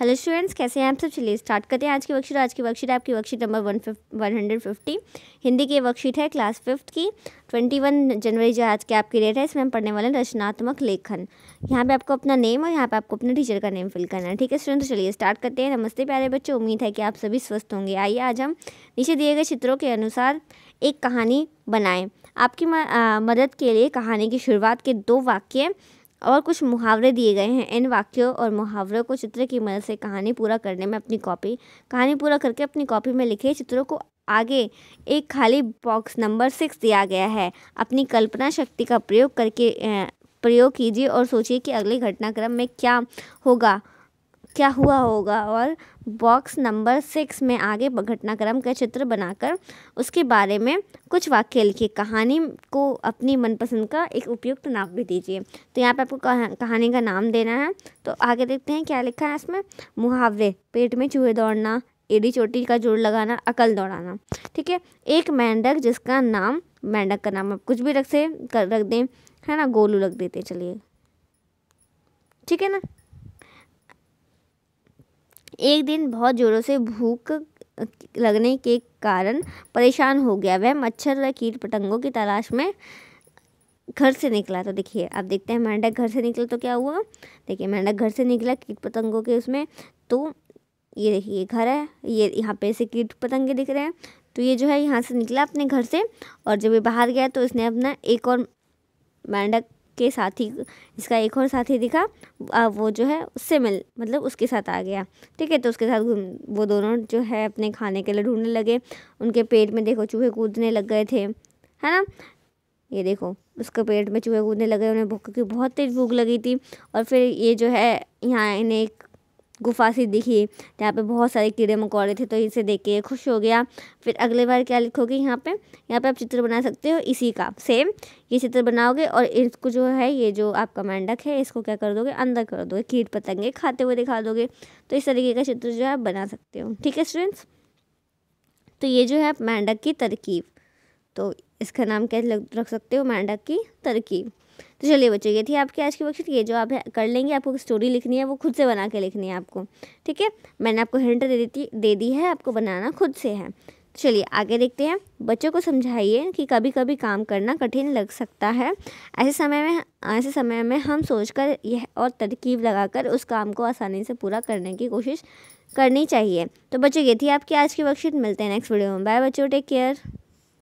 hello students कैसे हैं आप सब चलिए स्टार्ट करते हैं आज की वर्कशीट आज की वर्कशीट आपकी worksheet number one one hundred fifty Hindi की वर्कशीट है क्लास फिफ्थ की ट्वेंटी वन जनवरी जो आज के आपकी डेट है इसमें हम पढ़ने वाले हैं रचनात्मक लेखन यहाँ पे आपको अपना नेम और यहाँ पे आपको अपने टीचर का नेम फिल करना है ठीक है स्टूडेंट तो चलिए स्टार्ट करते हैं नमस्ते प्यारे बच्चों उम्मीद है कि आप सभी स्वस्थ होंगे आइए आज हम नीचे दिए गए चित्रों के अनुसार एक कहानी बनाएँ आपकी मदद के लिए कहानी की शुरुआत के दो वाक्य और कुछ मुहावरे दिए गए हैं इन वाक्यों और मुहावरों को चित्र की मदद से कहानी पूरा करने में अपनी कॉपी कहानी पूरा करके अपनी कॉपी में लिखे चित्रों को आगे एक खाली बॉक्स नंबर सिक्स दिया गया है अपनी कल्पना शक्ति का प्रयोग करके प्रयोग कीजिए और सोचिए कि अगले घटनाक्रम में क्या होगा क्या हुआ होगा और बॉक्स नंबर सिक्स में आगे घटनाक्रम का चित्र बनाकर उसके बारे में कुछ वाक्य लिखिए कहानी को अपनी मनपसंद का एक उपयुक्त नाम भी दीजिए तो यहाँ पे आपको कहानी का नाम देना है तो आगे देखते हैं क्या लिखा है इसमें मुहावरे पेट में चूहे दौड़ना एडी चोटी का जोड़ लगाना अकल दौड़ाना ठीक है एक मेंढक जिसका नाम मेंढक का नाम आप कुछ भी रख से कर रख दें है ना गोलू रख देते चलिए ठीक है ना एक दिन बहुत ज़ोरों से भूख लगने के कारण परेशान हो गया वह मच्छर व कीट पतंगों की तलाश में घर से निकला तो देखिए आप देखते हैं मेंढक घर से निकला तो क्या हुआ देखिए मेंढक घर से निकला कीट पतंगों के उसमें तो ये देखिए घर है ये यहाँ पे ऐसे कीट पतंगे दिख रहे हैं तो ये जो है यहाँ से निकला अपने घर से और जब ये बाहर गया तो इसने अपना एक और मेंढक के साथी इसका एक और साथी दिखा वो जो है उससे मिल मतलब उसके साथ आ गया ठीक है तो उसके साथ वो दोनों जो है अपने खाने के लिए ढूंढने लगे उनके पेट में देखो चूहे कूदने लग गए थे है ना ये देखो उसके पेट में चूहे कूदने लगे उन्हें भूख की बहुत तेज़ भूख लगी थी और फिर ये जो है यहाँ इन्हें एक गुफा सी दिखी जहाँ पे बहुत सारे कीड़े मकोड़े थे तो इसे देख के खुश हो गया फिर अगले बार क्या लिखोगे यहाँ पे यहाँ पे आप चित्र बना सकते हो इसी का सेम ये चित्र बनाओगे और इसको जो है ये जो आपका मेंढक है इसको क्या कर दोगे अंदर कर दोगे कीट पतंगे खाते हुए दिखा दोगे तो इस तरीके का चित्र जो है आप बना सकते हो ठीक है स्टूडेंट्स तो ये जो है मेंढक की तरकीब तो इसका नाम क्या रख सकते हो मेंढक की तरकीब तो चलिए बच्चों ये थी आपकी आज की वर्कशीट ये जो आप कर लेंगे आपको स्टोरी लिखनी है वो खुद से बना के लिखनी है आपको ठीक है मैंने आपको हिंट दे देती दे दी है आपको बनाना खुद से है तो चलिए आगे देखते हैं बच्चों को समझाइए कि कभी कभी काम करना कठिन लग सकता है ऐसे समय में ऐसे समय में हम सोचकर यह और तरकीब लगाकर उस काम को आसानी से पूरा करने की कोशिश करनी चाहिए तो बच्चों ये थी आपकी आज की वर्कशीट मिलते हैं नेक्स्ट वीडियो में बाय बच्चों टेक केयर